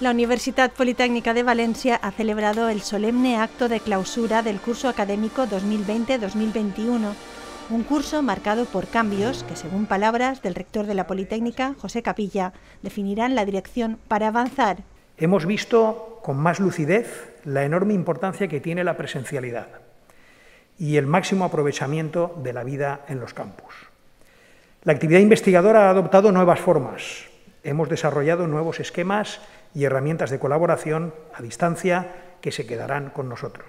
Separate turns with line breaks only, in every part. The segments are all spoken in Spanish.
La Universidad Politécnica de Valencia ha celebrado el solemne acto de clausura del curso académico 2020-2021, un curso marcado por cambios que, según palabras del rector de la Politécnica, José Capilla, definirán la dirección para avanzar.
Hemos visto con más lucidez la enorme importancia que tiene la presencialidad y el máximo aprovechamiento de la vida en los campus. La actividad investigadora ha adoptado nuevas formas, hemos desarrollado nuevos esquemas y herramientas de colaboración a distancia que se quedarán con nosotros.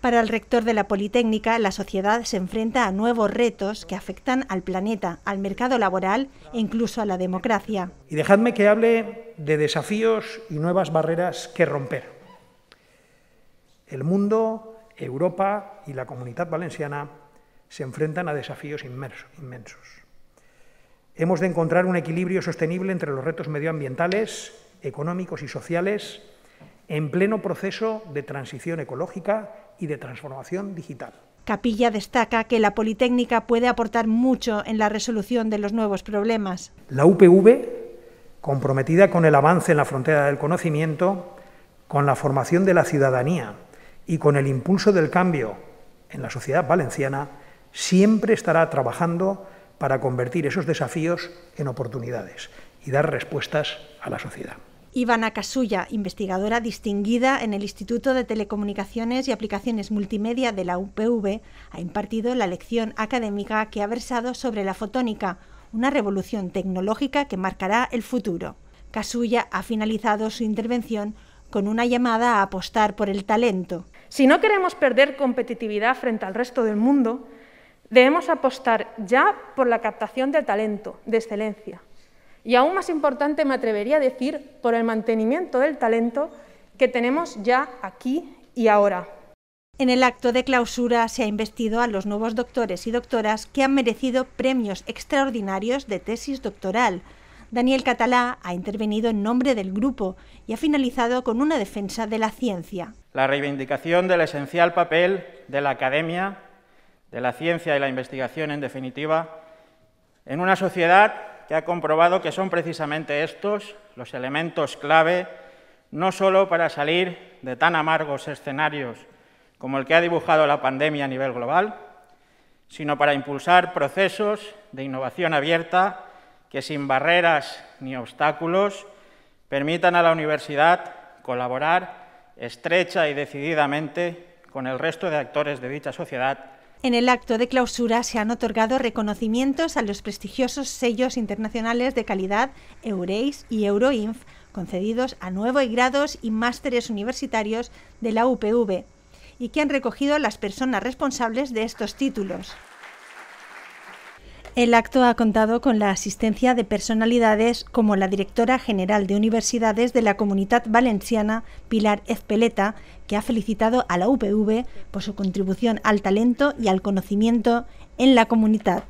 Para el rector de la Politécnica, la sociedad se enfrenta a nuevos retos que afectan al planeta, al mercado laboral e incluso a la democracia.
Y dejadme que hable de desafíos y nuevas barreras que romper. El mundo, Europa y la comunidad valenciana se enfrentan a desafíos inmensos. Hemos de encontrar un equilibrio sostenible entre los retos medioambientales, económicos y sociales en pleno proceso de transición ecológica y de
transformación digital. Capilla destaca que la Politécnica puede aportar mucho en la resolución de los nuevos problemas.
La UPV, comprometida con el avance en la frontera del conocimiento, con la formación de la ciudadanía y con el impulso del cambio en la sociedad valenciana, siempre estará trabajando para convertir esos desafíos en oportunidades y dar respuestas a la sociedad.
Ivana Casulla, investigadora distinguida en el Instituto de Telecomunicaciones y Aplicaciones Multimedia de la UPV, ha impartido la lección académica que ha versado sobre la fotónica, una revolución tecnológica que marcará el futuro. Casulla ha finalizado su intervención con una llamada a apostar por el talento. Si no queremos perder competitividad frente al resto del mundo, Debemos apostar ya por la captación de talento, de excelencia. Y aún más importante, me atrevería a decir, por el mantenimiento del talento que tenemos ya aquí y ahora. En el acto de clausura se ha investido a los nuevos doctores y doctoras que han merecido premios extraordinarios de tesis doctoral. Daniel Catalá ha intervenido en nombre del grupo y ha finalizado con una defensa de la ciencia.
La reivindicación del esencial papel de la academia de la ciencia y la investigación, en definitiva, en una sociedad que ha comprobado que son precisamente estos los elementos clave, no solo para salir de tan amargos escenarios como el que ha dibujado la pandemia a nivel global, sino para impulsar procesos de innovación abierta que sin barreras ni obstáculos permitan a la universidad colaborar estrecha y decididamente con el resto de actores de dicha sociedad
en el acto de clausura se han otorgado reconocimientos a los prestigiosos sellos internacionales de calidad Eureis y Euroinf, concedidos a nuevo grados y másteres universitarios de la UPV, y que han recogido las personas responsables de estos títulos. El acto ha contado con la asistencia de personalidades como la directora general de universidades de la Comunidad Valenciana, Pilar Ezpeleta, que ha felicitado a la UPV por su contribución al talento y al conocimiento en la comunidad.